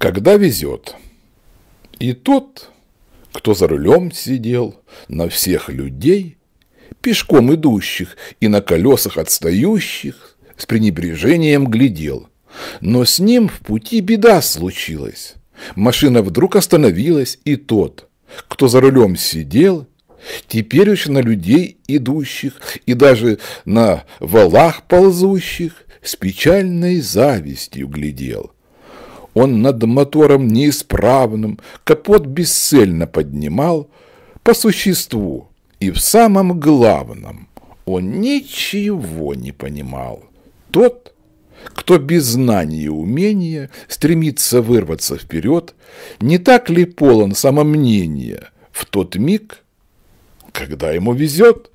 Когда везет. И тот, кто за рулем сидел, на всех людей, пешком идущих и на колесах отстающих, с пренебрежением глядел. Но с ним в пути беда случилась. Машина вдруг остановилась, и тот, кто за рулем сидел, теперь уж на людей идущих и даже на валах ползущих, с печальной завистью глядел – он над мотором неисправным капот бесцельно поднимал по существу. И в самом главном он ничего не понимал. Тот, кто без знания и умения стремится вырваться вперед, не так ли полон самомнения в тот миг, когда ему везет?